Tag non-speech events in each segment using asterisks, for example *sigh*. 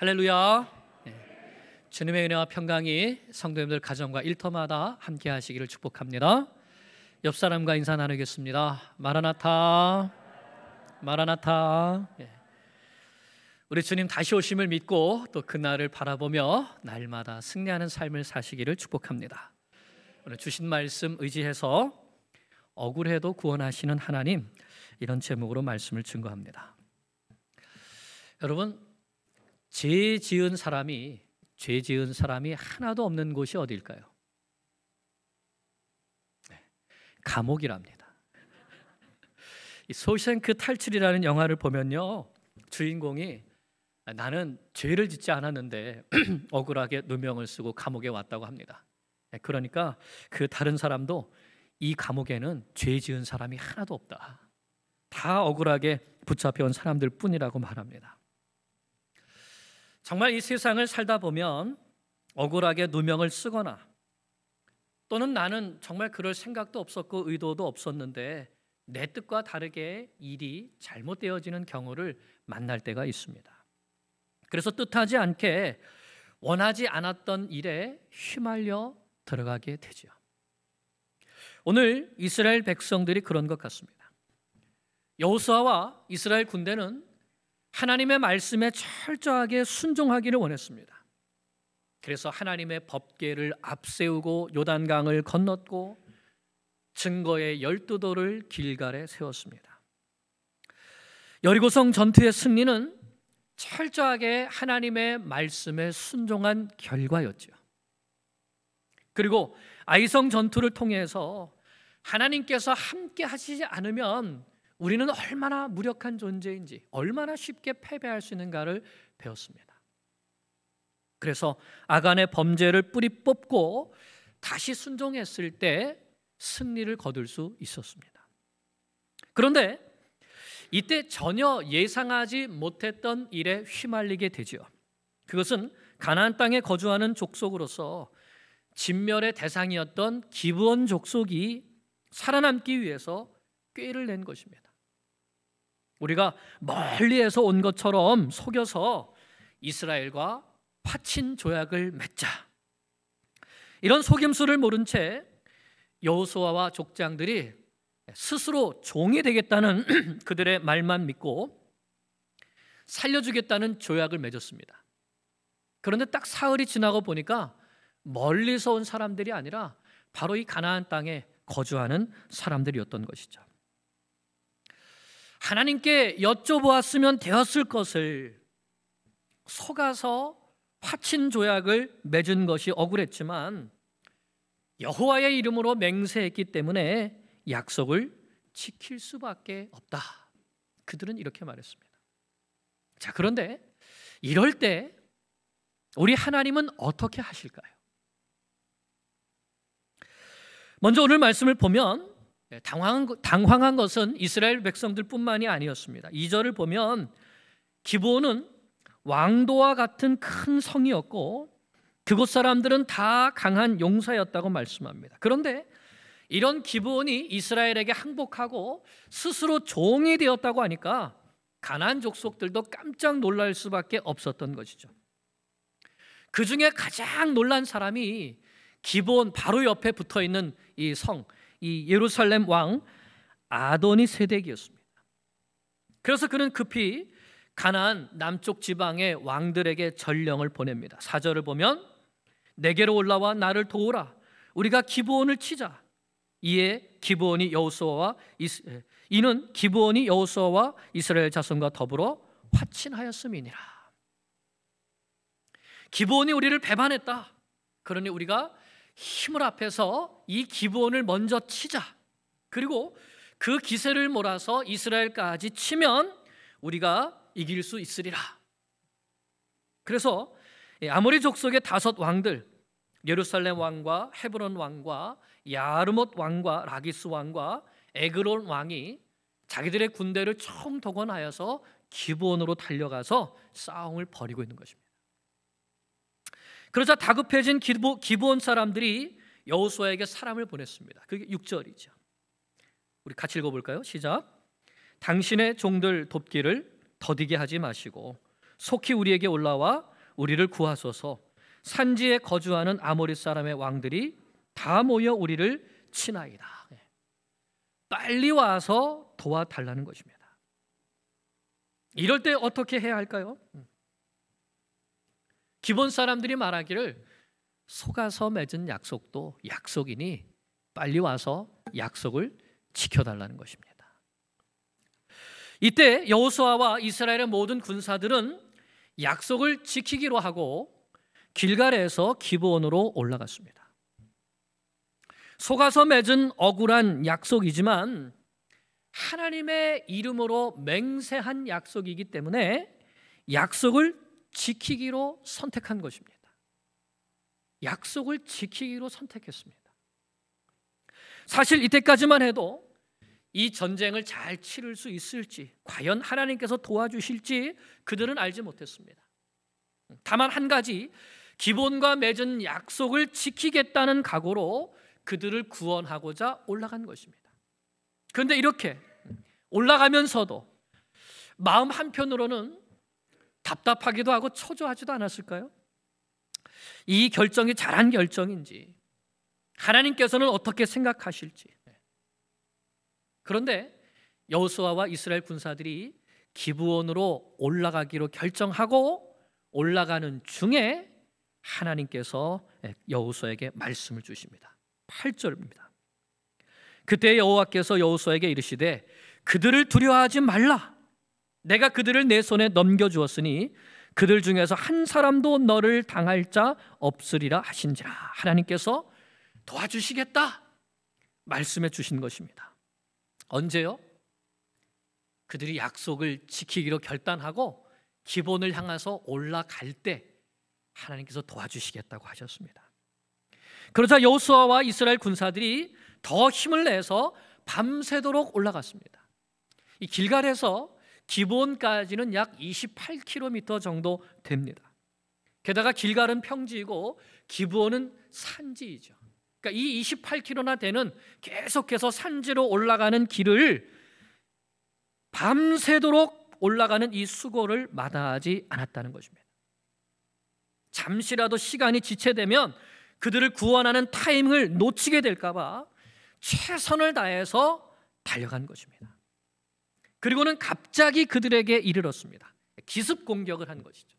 할렐루야. 예. 주님의 은혜와 평강이 성도님들 가정과 일터마다 함께 하시기를 축복합니다. 옆 사람과 인사 나누겠습니다. 마라나타. 마라나타. 예. 우리 주님 다시 오심을 믿고 또 그날을 바라보며 날마다 승리하는 삶을 사시기를 축복합니다. 오늘 주신 말씀 의지해서 억울해도 구원하시는 하나님 이런 제목으로 말씀을 증거합니다. 여러분 죄 지은 사람이 죄 지은 사람이 하나도 없는 곳이 어디일까요 네, 감옥이랍니다. 소생크 탈출이라는 영화를 보면요. 주인공이 나는 죄를 짓지 않았는데 *clears throat* 억울하게 누명을 쓰고 감옥에 왔다고 합니다. 네, 그러니까 그 다른 사람도 이 감옥에는 죄 지은 사람이 하나도 없다. 다 억울하게 붙잡혀온 사람들 뿐이라고 말합니다. 정말 이 세상을 살다 보면 억울하게 누명을 쓰거나 또는 나는 정말 그럴 생각도 없었고 의도도 없었는데 내 뜻과 다르게 일이 잘못되어지는 경우를 만날 때가 있습니다. 그래서 뜻하지 않게 원하지 않았던 일에 휘말려 들어가게 되죠. 오늘 이스라엘 백성들이 그런 것 같습니다. 여호수아와 이스라엘 군대는 하나님의 말씀에 철저하게 순종하기를 원했습니다. 그래서 하나님의 법계를 앞세우고 요단강을 건넜고 증거의 열두 돌을 길갈에 세웠습니다. 여리고성 전투의 승리는 철저하게 하나님의 말씀에 순종한 결과였죠. 그리고 아이성 전투를 통해서 하나님께서 함께 하시지 않으면 우리는 얼마나 무력한 존재인지, 얼마나 쉽게 패배할 수 있는가를 배웠습니다. 그래서 아간의 범죄를 뿌리 뽑고 다시 순종했을 때 승리를 거둘 수 있었습니다. 그런데 이때 전혀 예상하지 못했던 일에 휘말리게 되지 그것은 가나안 땅에 거주하는 족속으로서 진멸의 대상이었던 기브온 족속이 살아남기 위해서 꾀를 낸 것입니다. 우리가 멀리에서 온 것처럼 속여서 이스라엘과 파친 조약을 맺자. 이런 속임수를 모른 채 여호수아와 족장들이 스스로 종이 되겠다는 *clears throat* 그들의 말만 믿고 살려주겠다는 조약을 맺었습니다. 그런데 딱 사흘이 지나고 보니까 멀리서 온 사람들이 아니라 바로 이 가나안 땅에 거주하는 사람들이었던 것이죠. 하나님께 여쭤보았으면 되었을 것을 속아서 화친 조약을 맺은 것이 억울했지만 여호와의 이름으로 맹세했기 때문에 약속을 지킬 수밖에 없다. 그들은 이렇게 말했습니다. 자, 그런데 이럴 때 우리 하나님은 어떻게 하실까요? 먼저 오늘 말씀을 보면 예, 당황한, 당황한 것은 이스라엘 백성들뿐만이 아니었습니다. 2절을 보면 기브은 왕도와 같은 큰 성이었고 그곳 사람들은 다 강한 용사였다고 말씀합니다. 그런데 이런 기브이 이스라엘에게 항복하고 스스로 종이 되었다고 하니까 가난 족속들도 깜짝 놀랄 수밖에 없었던 것이죠. 그 중에 가장 놀란 사람이 기본 바로 옆에 붙어 있는 이성 이 예루살렘 왕아돈이 세덱이었습니다. 그래서 그는 급히 가나안 남쪽 지방의 왕들에게 전령을 보냅니다. 사절을 보면 내게로 올라와 나를 도우라. 우리가 기브온을 치자. 이에 기브온이 여호수아와 이는 기브온이 여호수아와 이스라엘 자손과 더불어 화친하였음이니라. 기브온이 우리를 배반했다. 그러니 우리가 힘을 앞에서 이 기본을 먼저 치자. 그리고 그 기세를 몰아서 이스라엘까지 치면 우리가 이길 수 있으리라. 그래서 아모리 족속의 다섯 왕들 예루살렘 왕과 헤브론 왕과 야르못 왕과 라기스 왕과 에그론 왕이 자기들의 군대를 총동원하여서 기본으로 달려가서 싸움을 벌이고 있는 것입니다. 그러자 다급해진 기부 기본 부 사람들이 여호수아에게 사람을 보냈습니다. 그게 6절이죠. 우리 같이 읽어볼까요? 시작. 당신의 종들 돕기를 더디게 하지 마시고 속히 우리에게 올라와 우리를 구하소서. 산지에 거주하는 아모리 사람의 왕들이 다 모여 우리를 친하이다. 예. 빨리 와서 도와달라는 것입니다. 이럴 때 어떻게 해야 할까요? 음. 기본 사람들이 말하기를 속아서 맺은 약속도 약속이니 빨리 와서 약속을 지켜달라는 것입니다. 이때 여호수아와 이스라엘의 모든 군사들은 약속을 지키기로 하고 길갈에서 기브온으로 올라갔습니다. 속아서 맺은 억울한 약속이지만 하나님의 이름으로 맹세한 약속이기 때문에 약속을 지키기로 선택한 것입니다. 약속을 지키기로 선택했습니다. 사실 이때까지만 해도 이 전쟁을 잘 치를 수 있을지 과연 하나님께서 도와주실지 그들은 알지 못했습니다. 다만 한 가지 기본과 맺은 약속을 지키겠다는 각오로 그들을 구원하고자 올라간 것입니다. 그런데 이렇게 올라가면서도 마음 한편으로는 답답하기도 하고 초조하지도 않았을까요? 이 결정이 잘한 결정인지 하나님께서는 어떻게 생각하실지 그런데 여호수아와 이스라엘 군사들이 기부원으로 올라가기로 결정하고 올라가는 중에 하나님께서 여호수아에게 말씀을 주십니다. 8절입니다. 그때 여호와께서 여호수아에게 이르시되 그들을 두려워하지 말라 내가 그들을 내 손에 넘겨주었으니 그들 중에서 한 사람도 너를 당할 자 없으리라 하신지라 하나님께서 도와주시겠다 말씀해 주신 것입니다 언제요? 그들이 약속을 지키기로 결단하고 기본을 향해서 올라갈 때 하나님께서 도와주시겠다고 하셨습니다 그러자 여호수아와 이스라엘 군사들이 더 힘을 내서 밤새도록 올라갔습니다 이 길갈에서 기본까지는 약 28km 정도 됩니다. 게다가 길갈은 평지이고 기본은 산지이죠. 그러니까 이 28km나 되는 계속해서 산지로 올라가는 길을 밤새도록 올라가는 이 수고를 마다하지 않았다는 것입니다. 잠시라도 시간이 지체되면 그들을 구원하는 타임을 놓치게 될까봐 최선을 다해서 달려간 것입니다. 그리고는 갑자기 그들에게 이르렀습니다. 기습 공격을 한 것이죠.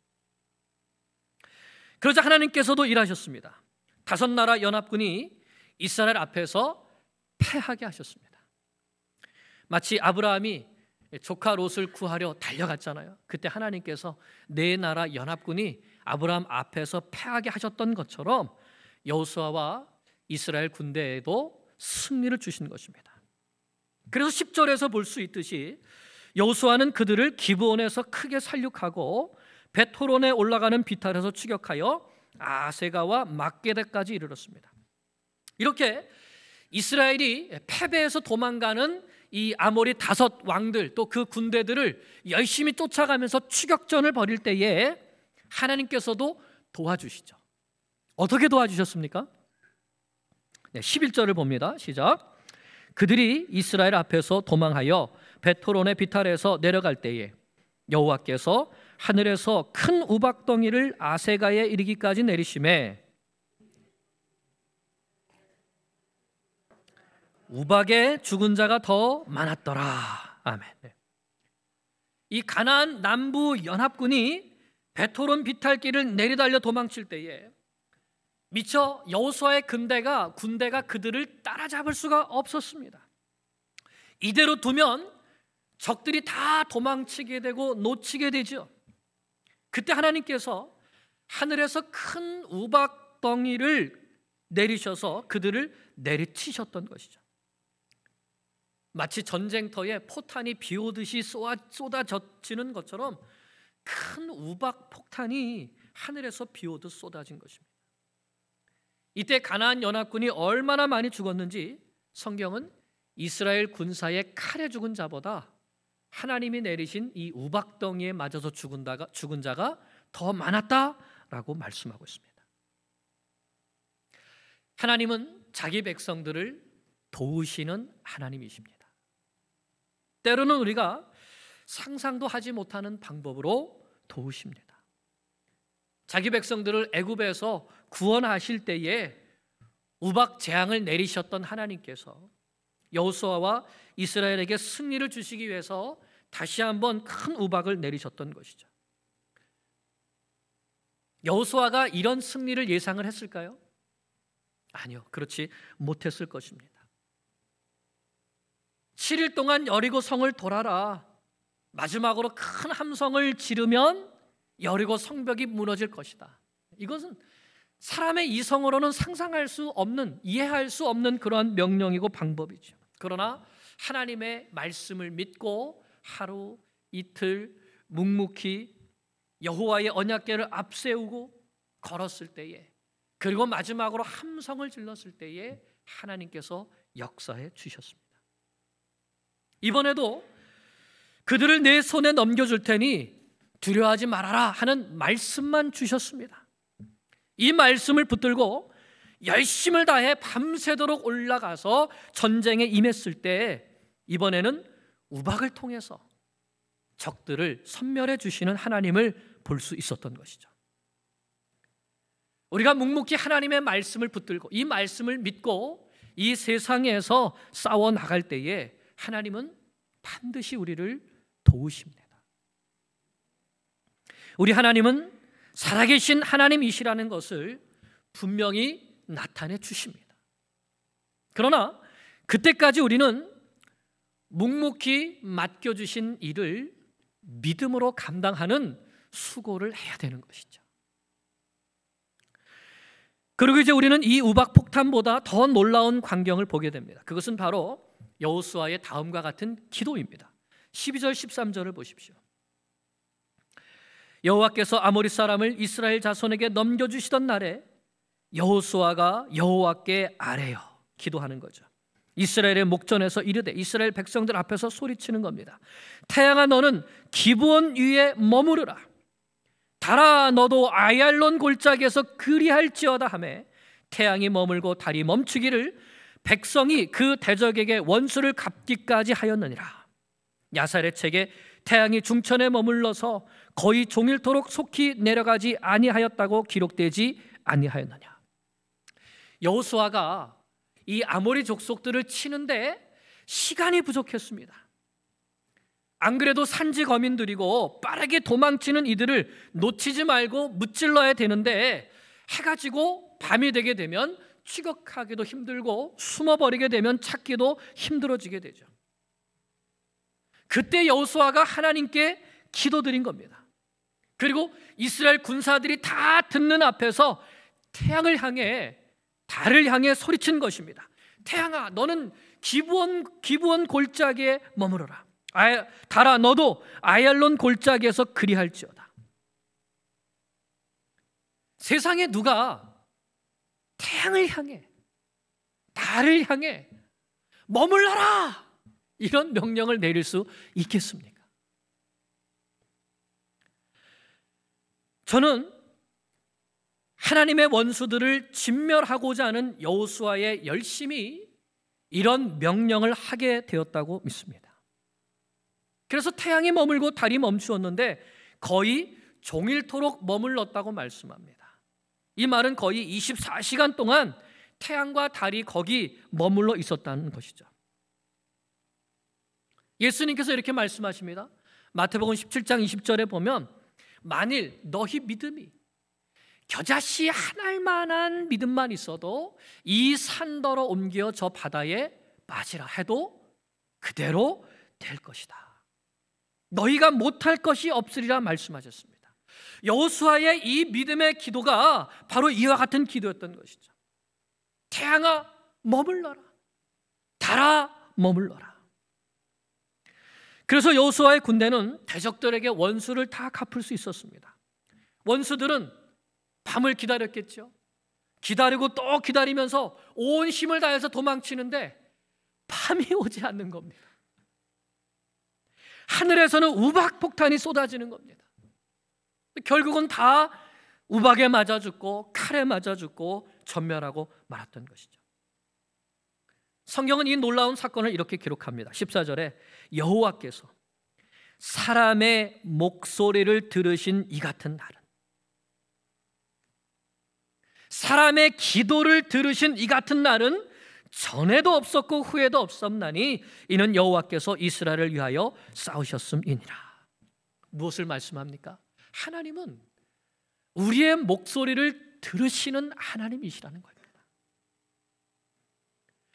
그러자 하나님께서도 일하셨습니다. 다섯 나라 연합군이 이스라엘 앞에서 패하게 하셨습니다. 마치 아브라함이 조카 롯을 구하려 달려갔잖아요. 그때 하나님께서 네 나라 연합군이 아브라함 앞에서 패하게 하셨던 것처럼 여호수아와 이스라엘 군대에도 승리를 주신 것입니다. 그래서 10절에서 볼 수 있듯이 여수와는 그들을 기브온에서 크게 살육하고 베토론에 올라가는 비탈에서 추격하여 아세가와 막게데까지 이르렀습니다. 이렇게 이스라엘이 패배에서 도망가는 이 아모리 다섯 왕들 또 그 군대들을 열심히 쫓아가면서 추격전을 벌일 때에 하나님께서도 도와주시죠. 어떻게 도와주셨습니까? 11절을 봅니다. 시작. 그들이 이스라엘 앞에서 도망하여 베토론의 비탈에서 내려갈 때에 여호와께서 하늘에서 큰 우박덩이를 아세가에 이르기까지 내리심에 우박에 죽은 자가 더 많았더라. 아멘. 네. 이 가나안 남부 연합군이 베토론 비탈길을 내리달려 도망칠 때에 미처 여호수아의 근대가 군대가 그들을 따라잡을 수가 없었습니다. 이대로 두면 적들이 다 도망치게 되고 놓치게 되죠. 그때 하나님께서 하늘에서 큰 우박덩이를 내리셔서 그들을 내리치셨던 것이죠. 마치 전쟁터에 포탄이 비 오듯이 쏟아지는 것처럼 큰 우박 폭탄이 하늘에서 비 오듯 쏟아진 것입니다. 이때 가나안 연합군이 얼마나 많이 죽었는지 성경은 이스라엘 군사의 칼에 죽은 자보다 하나님이 내리신 이 우박덩이에 맞아서 죽은 자가, 죽은 자가 더 많았다라고 말씀하고 있습니다. 하나님은 자기 백성들을 도우시는 하나님이십니다. 때로는 우리가 상상도 하지 못하는 방법으로 도우십니다. 자기 백성들을 애굽에서 구원하실 때에 우박 재앙을 내리셨던 하나님께서 여호수아와 이스라엘에게 승리를 주시기 위해서 다시 한번 큰 우박을 내리셨던 것이죠. 여호수아가 이런 승리를 예상을 했을까요? 아니요. 그렇지 못했을 것입니다. 7일 동안 여리고 성을 돌아라. 마지막으로 큰 함성을 지르면 여리고 성벽이 무너질 것이다. 이것은 사람의 이성으로는 상상할 수 없는 이해할 수 없는 그러한 명령이고 방법이죠. 그러나 하나님의 말씀을 믿고 하루 이틀 묵묵히 여호와의 언약궤를 앞세우고 걸었을 때에 그리고 마지막으로 함성을 질렀을 때에 하나님께서 역사해 주셨습니다. 이번에도 그들을 내 손에 넘겨줄 테니 두려워하지 말아라 하는 말씀만 주셨습니다. 이 말씀을 붙들고 열심을 다해 밤새도록 올라가서 전쟁에 임했을 때 이번에는 우박을 통해서 적들을 선멸해 주시는 하나님을 볼 수 있었던 것이죠. 우리가 묵묵히 하나님의 말씀을 붙들고 이 말씀을 믿고 이 세상에서 싸워 나갈 때에 하나님은 반드시 우리를 도우십니다. 우리 하나님은 살아계신 하나님이시라는 것을 분명히 나타내 주십니다. 그러나 그때까지 우리는 묵묵히 맡겨주신 일을 믿음으로 감당하는 수고를 해야 되는 것이죠. 그리고 이제 우리는 이 우박 폭탄보다 더 놀라운 광경을 보게 됩니다. 그것은 바로 여호수아의 다음과 같은 기도입니다. 12절 13절을 보십시오. 여호와께서 아모리 사람을 이스라엘 자손에게 넘겨주시던 날에 여호수아가 여호와께 아뢰어 기도하는 거죠. 이스라엘의 목전에서 이르되 이스라엘 백성들 앞에서 소리치는 겁니다. 태양아 너는 기부원 위에 머무르라. 달아 너도 아얄론 골짜기에서 그리할지어다 하매 태양이 머물고 달이 멈추기를 백성이 그 대적에게 원수를 갚기까지 하였느니라. 야살의 책에 태양이 중천에 머물러서 거의 종일토록 속히 내려가지 아니하였다고 기록되지 아니하였느냐. 여호수아가 이 아모리 족속들을 치는데 시간이 부족했습니다. 안 그래도 산지 거민들이고 빠르게 도망치는 이들을 놓치지 말고 무찔러야 되는데 해가 지고 밤이 되게 되면 추격하기도 힘들고 숨어버리게 되면 찾기도 힘들어지게 되죠. 그때 여호수아가 하나님께 기도드린 겁니다. 그리고 이스라엘 군사들이 다 듣는 앞에서 태양을 향해 달을 향해 소리친 것입니다. 태양아, 너는 기부원 기부원 골짜기에 머무르라. 아, 달아, 너도 아얄론 골짜기에서 그리할지어다. 세상에 누가 태양을 향해 달을 향해 머물러라 이런 명령을 내릴 수 있겠습니까? 저는 하나님의 원수들을 진멸하고자 하는 여호수아의 열심히 이런 명령을 하게 되었다고 믿습니다. 그래서 태양이 머물고 달이 멈추었는데 거의 종일토록 머물렀다고 말씀합니다. 이 말은 거의 24시간 동안 태양과 달이 거기 머물러 있었다는 것이죠. 예수님께서 이렇게 말씀하십니다. 마태복음 17장 20절에 보면 만일 너희 믿음이 겨자씨 한나 만한 믿음만 있어도 이 산더러 옮겨 저 바다에 빠지라 해도 그대로 될 것이다. 너희가 못할 것이 없으리라 말씀하셨습니다. 여호수아의 이 믿음의 기도가 바로 이와 같은 기도였던 것이죠. 태양아 머물러라. 달아 머물러라. 그래서 여호수아의 군대는 대적들에게 원수를 다 갚을 수 있었습니다. 원수들은 밤을 기다렸겠죠. 기다리고 또 기다리면서 온 힘을 다해서 도망치는데 밤이 오지 않는 겁니다. 하늘에서는 우박 폭탄이 쏟아지는 겁니다. 결국은 다 우박에 맞아 죽고 칼에 맞아 죽고 전멸하고 말았던 것이죠. 성경은 이 놀라운 사건을 이렇게 기록합니다. 14절에 여호와께서 사람의 목소리를 들으신 이 같은 날은 사람의 기도를 들으신 이 같은 날은 전에도 없었고 후에도 없었나니 이는 여호와께서 이스라엘을 위하여 싸우셨음이니라. 무엇을 말씀합니까? 하나님은 우리의 목소리를 들으시는 하나님이시라는 거예요.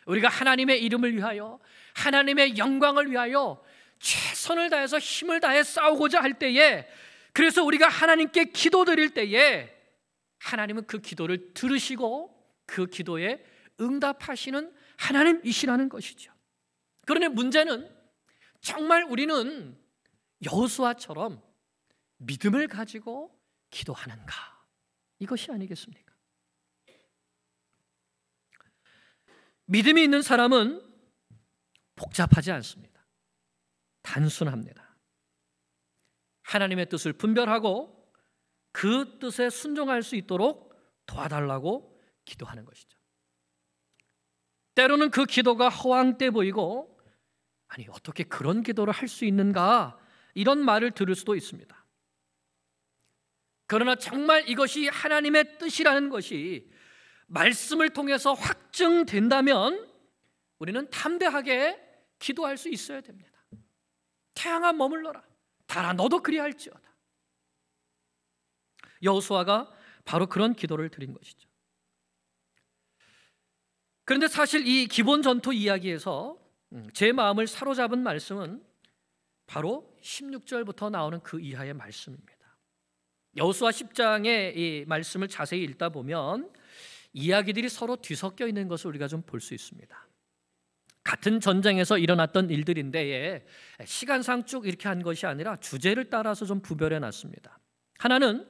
우리가 하나님의 이름을 위하여 하나님의 영광을 위하여 최선을 다해서 힘을 다해 싸우고자 할 때에 그래서 우리가 하나님께 기도드릴 때에 하나님은 그 기도를 들으시고 그 기도에 응답하시는 하나님이시라는 것이죠. 그런데 문제는 정말 우리는 여호수아처럼 믿음을 가지고 기도하는가 이것이 아니겠습니까? 믿음이 있는 사람은 복잡하지 않습니다. 단순합니다. 하나님의 뜻을 분별하고 그 뜻에 순종할 수 있도록 도와달라고 기도하는 것이죠. 때로는 그 기도가 허황돼 보이고 아니 어떻게 그런 기도를 할 수 있는가 이런 말을 들을 수도 있습니다. 그러나 정말 이것이 하나님의 뜻이라는 것이 말씀을 통해서 확증된다면 우리는 담대하게 기도할 수 있어야 됩니다. 태양아 머물러라. 달아 너도 그리할지어다. 여호수아가 바로 그런 기도를 드린 것이죠. 그런데 사실 이 기본 전투 이야기에서 음, 제 마음을 사로잡은 말씀은 바로 16절부터 나오는 그 이하의 말씀입니다. 여호수아 10장의 이 말씀을 자세히 읽다 보면 이야기들이 서로 뒤섞여 있는 것을 우리가 좀 볼 수 있습니다. 같은 전쟁에서 일어났던 일들인데 예, 시간상 쭉 이렇게 한 것이 아니라 주제를 따라서 좀 구별해 놨습니다. 하나는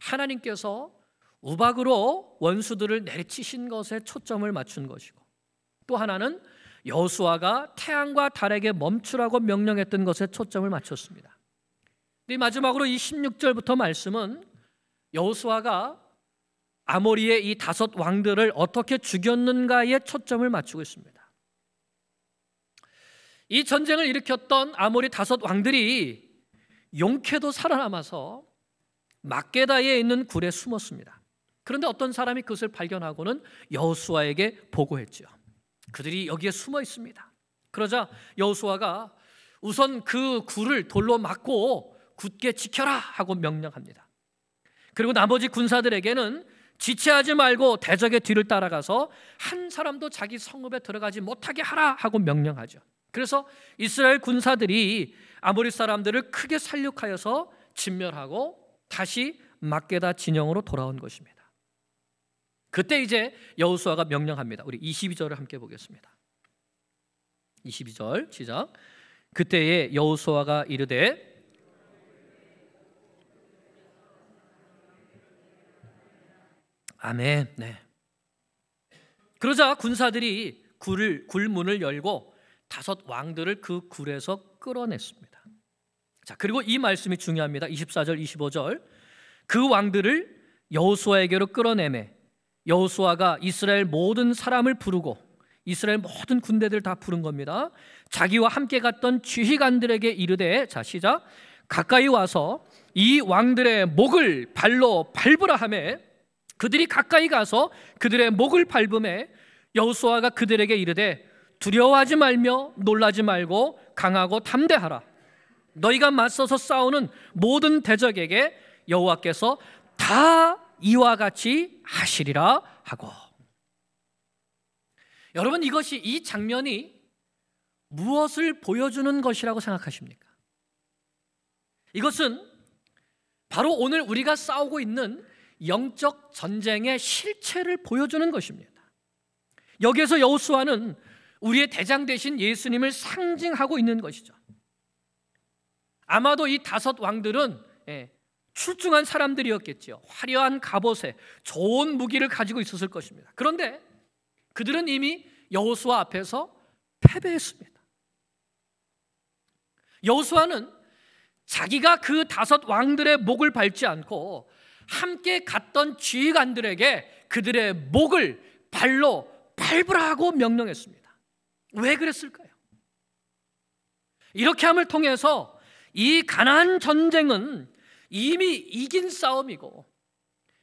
하나님께서 우박으로 원수들을 내리치신 것에 초점을 맞춘 것이고 또 하나는 여수아가 태양과 달에게 멈추라고 명령했던 것에 초점을 맞췄습니다. 마지막으로 이 16절부터 말씀은 여수아가 아모리의 이 다섯 왕들을 어떻게 죽였는가에 초점을 맞추고 있습니다. 이 전쟁을 일으켰던 아모리 다섯 왕들이 용케도 살아남아서 막게다에 있는 굴에 숨었습니다. 그런데 어떤 사람이 그것을 발견하고는 여호수아에게 보고했지 그들이 여기에 숨어 있습니다. 그러자 여호수아가 우선 그 굴을 돌로 막고 굳게 지켜라 하고 명령합니다. 그리고 나머지 군사들에게는 지체하지 말고 대적의 뒤를 따라가서 한 사람도 자기 성읍에 들어가지 못하게 하라 하고 명령하죠. 그래서 이스라엘 군사들이 아모리 사람들을 크게 살육하여서 진멸하고 다시 막게다 진영으로 돌아온 것입니다. 그때 이제 여호수아가 명령합니다. 우리 22절을 함께 보겠습니다. 22절 시작. 그때에 여호수아가 이르되 아멘. 네. 그러자 군사들이 굴을 굴문을 열고 다섯 왕들을 그 굴에서 끌어냈습니다. 자, 그리고 이 말씀이 중요합니다. 24절, 25절. 그 왕들을 여호수아에게로 끌어내매 여호수아가 이스라엘 모든 사람을 부르고 이스라엘 모든 군대들 다 부른 겁니다. 자기와 함께 갔던 지휘관들에게 이르되 자 시작 가까이 와서 이 왕들의 목을 발로 밟으라 하매 그들이 가까이 가서 그들의 목을 밟음에 여호수아가 그들에게 이르되 두려워하지 말며 놀라지 말고 강하고 담대하라 너희가 맞서서 싸우는 모든 대적에게 여호와께서 다 이와 같이 하시리라 하고 여러분 이것이 이 장면이 무엇을 보여주는 것이라고 생각하십니까? 이것은 바로 오늘 우리가 싸우고 있는 영적 전쟁의 실체를 보여주는 것입니다. 여기에서 여호수아는 우리의 대장 대신 예수님을 상징하고 있는 것이죠. 아마도 이 다섯 왕들은 예, 출중한 사람들이었겠지요. 화려한 갑옷에 좋은 무기를 가지고 있었을 것입니다. 그런데 그들은 이미 여호수아 앞에서 패배했습니다. 여호수아는 자기가 그 다섯 왕들의 목을 밟지 않고 함께 갔던 지휘관들에게 그들의 목을 발로 밟으라고 명령했습니다. 왜 그랬을까요? 이렇게 함을 통해서 이가나 전쟁은 이미 이긴 싸움이고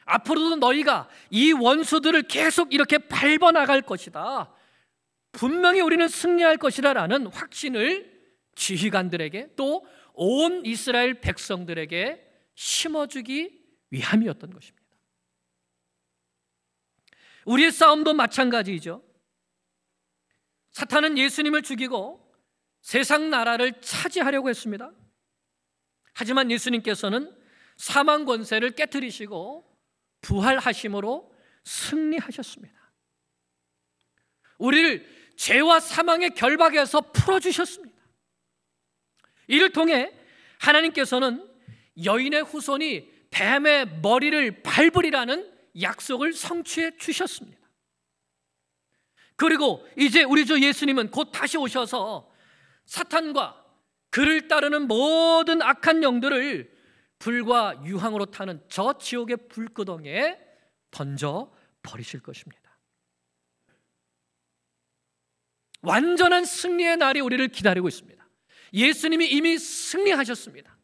앞으로도 너희가 이 원수들을 계속 이렇게 밟아 나갈 것이다. 분명히 우리는 승리할 것이다라는 확신을 지휘관들에게 또 온 이스라엘 백성들에게 심어주기 위함이었던 것입니다. 우리의 싸움도 마찬가지이죠. 사탄은 예수님을 죽이고 세상 나라를 차지하려고 했습니다. 하지만 예수님께서는 사망 권세를 깨뜨리시고 부활하심으로 승리하셨습니다. 우리를 죄와 사망의 결박에서 풀어주셨습니다. 이를 통해 하나님께서는 여인의 후손이 뱀의 머리를 밟으리라는 약속을 성취해 주셨습니다. 그리고 이제 우리 주 예수님은 곧 다시 오셔서 사탄과 그를 따르는 모든 악한 영들을 불과 유황으로 타는 저 지옥의 불구덩에 던져 버리실 것입니다. 완전한 승리의 날이 우리를 기다리고 있습니다. 예수님이 이미 승리하셨습니다.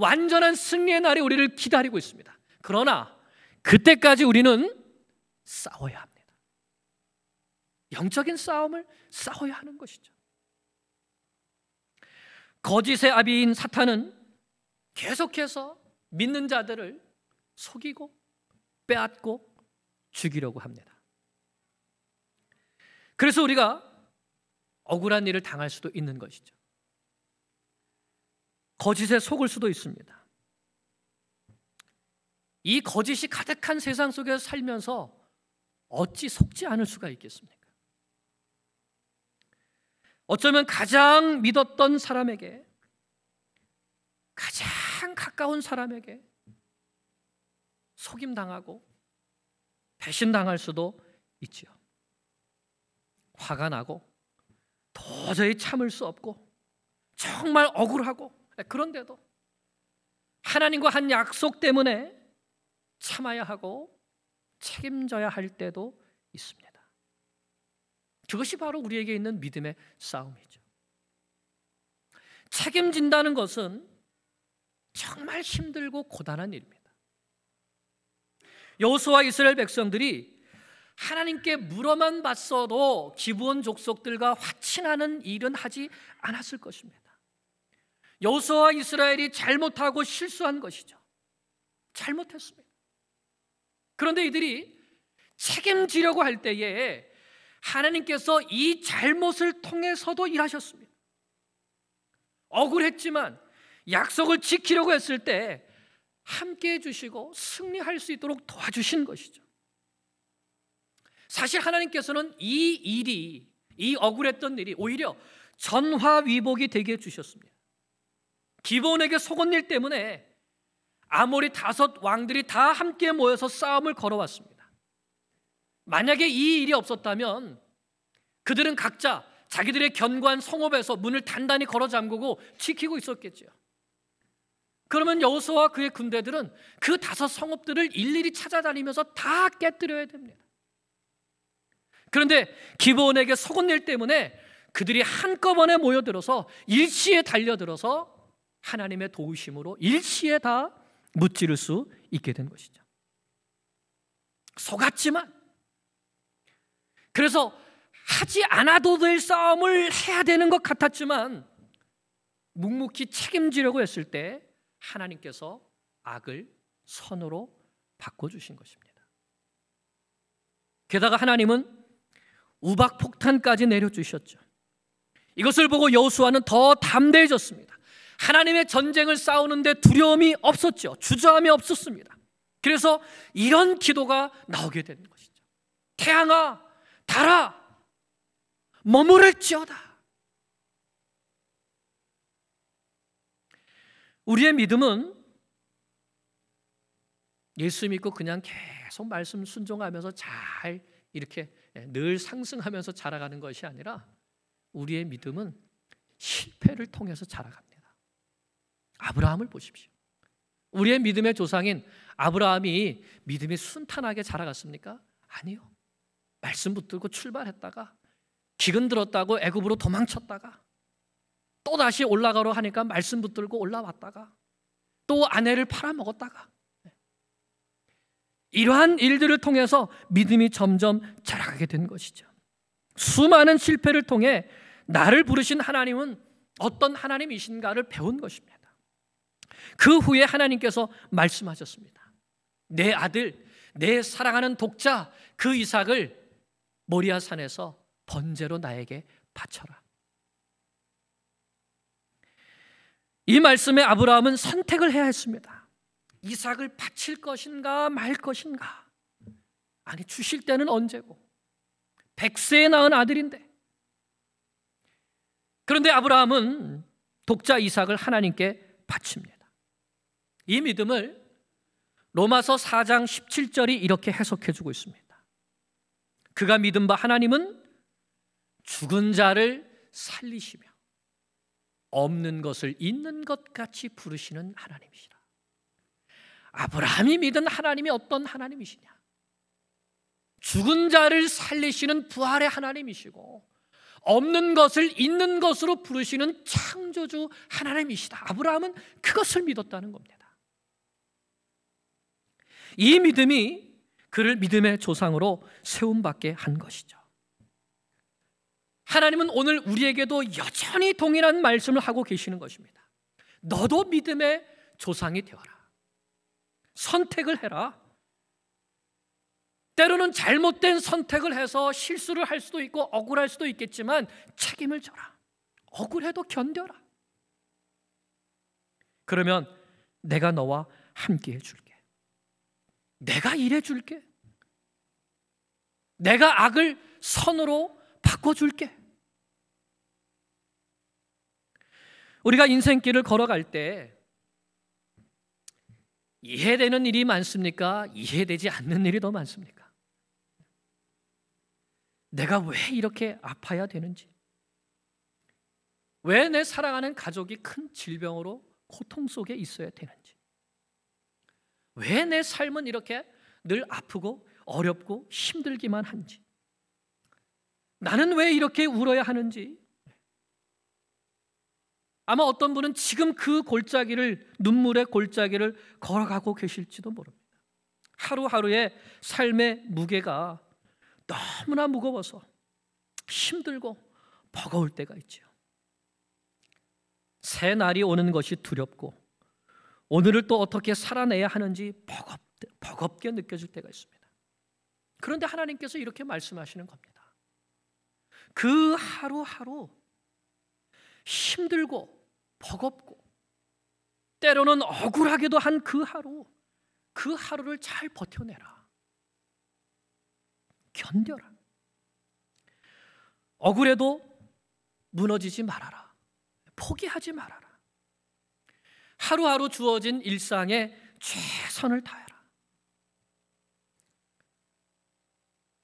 완전한 승리의 날이 우리를 기다리고 있습니다. 그러나 그때까지 우리는 싸워야 합니다. 영적인 싸움을 싸워야 하는 것이죠. 거짓의 아비인 사탄은 계속해서 믿는 자들을 속이고 빼앗고 죽이려고 합니다. 그래서 우리가 억울한 일을 당할 수도 있는 것이죠. 거짓에 속을 수도 있습니다. 이 거짓이 가득한 세상 속에서 살면서 어찌 속지 않을 수가 있겠습니까? 어쩌면 가장 믿었던 사람에게 가장 가까운 사람에게 속임당하고 배신당할 수도 있지요. 화가 나고 도저히 참을 수 없고 정말 억울하고 네, 그런데도 하나님과 한 약속 때문에 참아야 하고 책임져야 할 때도 있습니다. 그것이 바로 우리에게 있는 믿음의 싸움이죠. 책임진다는 것은 정말 힘들고 고단한 일입니다. 여호수와 이스라엘 백성들이 하나님께 물어만 봤어도 기부원 족속들과 화친하는 일은 하지 않았을 것입니다. 여호수아 이스라엘이 잘못하고 실수한 것이죠. 잘못했습니다. 그런데 이들이 책임지려고 할 때에 하나님께서 이 잘못을 통해서도 일하셨습니다. 억울했지만 약속을 지키려고 했을 때 함께 해주시고 승리할 수 있도록 도와주신 것이죠. 사실 하나님께서는 이 일이, 이 억울했던 일이 오히려 전화위복이 되게 해주셨습니다. 기본에게 속은 일 때문에 아모리 다섯 왕들이 다 함께 모여서 싸움을 걸어왔습니다. 만약에 이 일이 없었다면 그들은 각자 자기들의 견고한 성읍에서 문을 단단히 걸어 잠그고 지키고 있었겠지요. 그러면 여호수와 그의 군대들은 그 다섯 성읍들을 일일이 찾아다니면서 다 깨뜨려야 됩니다. 그런데 기브온에게 속은 일 때문에 그들이 한꺼번에 모여들어서 일시에 달려들어서 하나님의 도우심으로 일시에 다 무찌를 수 있게 된 것이죠. 속았지만 그래서 하지 않아도 될 싸움을 해야 되는 것 같았지만 묵묵히 책임지려고 했을 때 하나님께서 악을 선으로 바꿔주신 것입니다. 게다가 하나님은 우박 폭탄까지 내려주셨죠. 이것을 보고 여수아는 더 담대해졌습니다. 하나님의 전쟁을 싸우는데 두려움이 없었죠. 주저함이 없었습니다. 그래서 이런 기도가 나오게 되는 것이죠. 태양아, 달아, 머무를지어다. 우리의 믿음은 예수 믿고 그냥 계속 말씀 순종하면서 잘 이렇게 늘 상승하면서 자라가는 것이 아니라 우리의 믿음은 실패를 통해서 자라갑니다. 아브라함을 보십시오. 우리의 믿음의 조상인 아브라함이 믿음이 순탄하게 자라갔습니까? 아니요. 말씀 붙들고 출발했다가 기근 들었다고 애굽으로 도망쳤다가 또 다시 올라가러 하니까 말씀 붙들고 올라왔다가 또 아내를 팔아먹었다가 이러한 일들을 통해서 믿음이 점점 자라가게 된 것이죠. 수많은 실패를 통해 나를 부르신 하나님은 어떤 하나님이신가를 배운 것입니다. 그 후에 하나님께서 말씀하셨습니다. 내 아들, 내 사랑하는 독자 그 이삭을 모리아 산에서 번제로 나에게 바쳐라. 이 말씀에 아브라함은 선택을 해야 했습니다. 이삭을 바칠 것인가 말 것인가? 아니 주실 때는 언제고? 백세에 낳은 아들인데. 그런데 아브라함은 독자 이삭을 하나님께 바칩니다. 이 믿음을 로마서 4장 17절이 이렇게 해석해 주고 있습니다. 그가 믿은 바 하나님은 죽은 자를 살리시며 없는 것을 있는 것 같이 부르시는 하나님이시라. 아브라함이 믿은 하나님이 어떤 하나님이시냐? 죽은 자를 살리시는 부활의 하나님이시고 없는 것을 있는 것으로 부르시는 창조주 하나님이시다. 아브라함은 그것을 믿었다는 겁니다. 이 믿음이 그를 믿음의 조상으로 세움받게 한 것이죠. 하나님은 오늘 우리에게도 여전히 동일한 말씀을 하고 계시는 것입니다. 너도 믿음의 조상이 되어라. 선택을 해라. 때로는 잘못된 선택을 해서 실수를 할 수도 있고 억울할 수도 있겠지만 책임을 져라. 억울해도 견뎌라. 그러면 내가 너와 함께 해줄게. 내가 일해 줄게. 내가 악을 선으로 바꿔 줄게. 우리가 인생길을 걸어갈 때 이해되는 일이 많습니까? 이해되지 않는 일이 더 많습니까? 내가 왜 이렇게 아파야 되는지, 왜 내 사랑하는 가족이 큰 질병으로 고통 속에 있어야 되는지, 왜내 삶은 이렇게 늘 아프고 어렵고 힘들기만 한지, 나는 왜 이렇게 울어야 하는지, 아마 어떤 분은 지금 그 골짜기를, 눈물의 골짜기를 걸어가고 계실지도 모릅니다. 하루하루의 삶의 무게가 너무나 무거워서 힘들고 버거울 때가 있지새 날이 오는 것이 두렵고 오늘을 또 어떻게 살아내야 하는지 버겁, 버겁게 느껴질 때가 있습니다. 그런데 하나님께서 이렇게 말씀하시는 겁니다. 그 하루하루 힘들고 버겁고 때로는 억울하게도 한 그 하루 그 하루를 잘 버텨내라. 견뎌라. 억울해도 무너지지 말아라. 포기하지 말아라. 하루하루 주어진 일상에 최선을 다해라.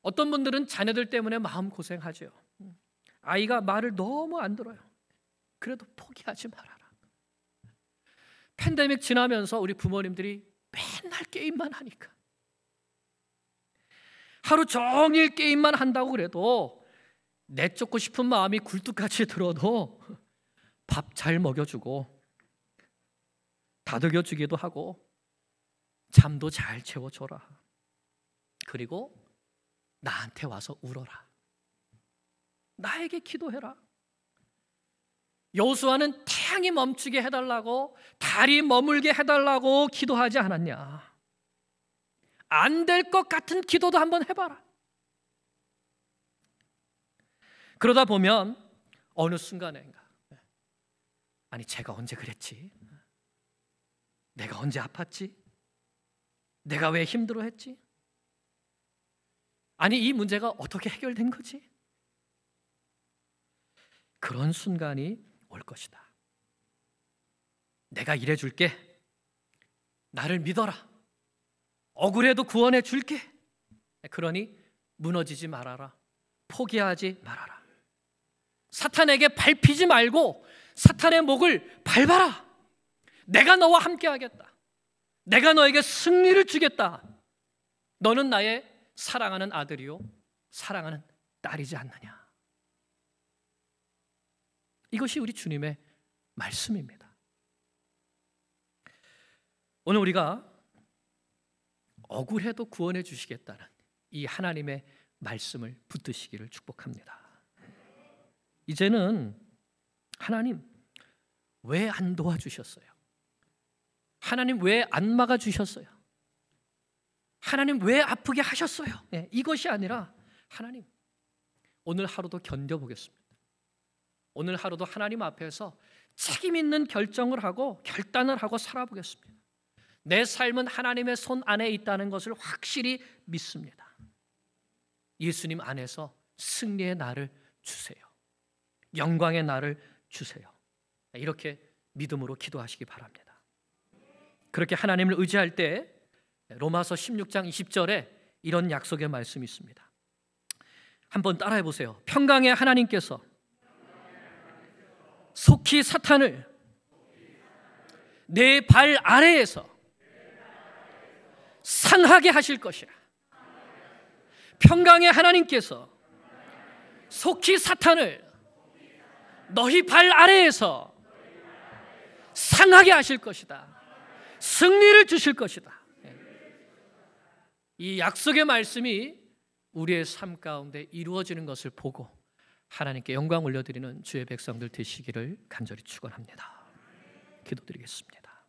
어떤 분들은 자녀들 때문에 마음 고생하죠. 아이가 말을 너무 안 들어요. 그래도 포기하지 말아라. 팬데믹 지나면서 우리 부모님들이 맨날 게임만 하니까 하루 종일 게임만 한다고 그래도 내쫓고 싶은 마음이 굴뚝같이 들어도 밥 잘 먹여주고 다독여 주기도 하고 잠도 잘 채워 줘라. 그리고 나한테 와서 울어라. 나에게 기도해라. 여수와는 태양이 멈추게 해달라고 달이 머물게 해달라고 기도하지 않았냐? 안 될 것 같은 기도도 한번 해봐라. 그러다 보면 어느 순간인가 아니 제가 언제 그랬지? 내가 언제 아팠지? 내가 왜 힘들어 했지? 아니, 이 문제가 어떻게 해결된 거지? 그런 순간이 올 것이다. 내가 일해 줄게. 나를 믿어라. 억울해도 구원해 줄게. 그러니 무너지지 말아라. 포기하지 말아라. 사탄에게 밟히지 말고 사탄의 목을 밟아라. 내가 너와 함께 하겠다. 내가 너에게 승리를 주겠다. 너는 나의 사랑하는 아들이요 사랑하는 딸이지 않느냐. 이것이 우리 주님의 말씀입니다. 오늘 우리가 억울해도 구원해 주시겠다는 이 하나님의 말씀을 붙드시기를 축복합니다. 이제는 하나님 왜 안 도와주셨어요? 하나님 왜 안 막아 주셨어요? 하나님 왜 아프게 하셨어요? 네, 이것이 아니라 하나님 오늘 하루도 견뎌 보겠습니다. 오늘 하루도 하나님 앞에서 책임 있는 결정을 하고 결단을 하고 살아보겠습니다. 내 삶은 하나님의 손 안에 있다는 것을 확실히 믿습니다. 예수님 안에서 승리의 나를 주세요. 영광의 나를 주세요. 이렇게 믿음으로 기도하시기 바랍니다. 그렇게 하나님을 의지할 때 로마서 16장 20절에 이런 약속의 말씀이 있습니다. 한번 따라해 보세요. 평강의 하나님께서 속히 사탄을 내 발 아래에서 상하게 하실 것이라. 평강의 하나님께서 속히 사탄을 너희 발 아래에서 상하게 하실 것이다. 승리를 주실 것이다. 예. 이 약속의 말씀이 우리의 삶 가운데 이루어지는 것을 보고 하나님께 영광 올려드리는 주의 백성들 되시기를 간절히 축원합니다. 기도드리겠습니다.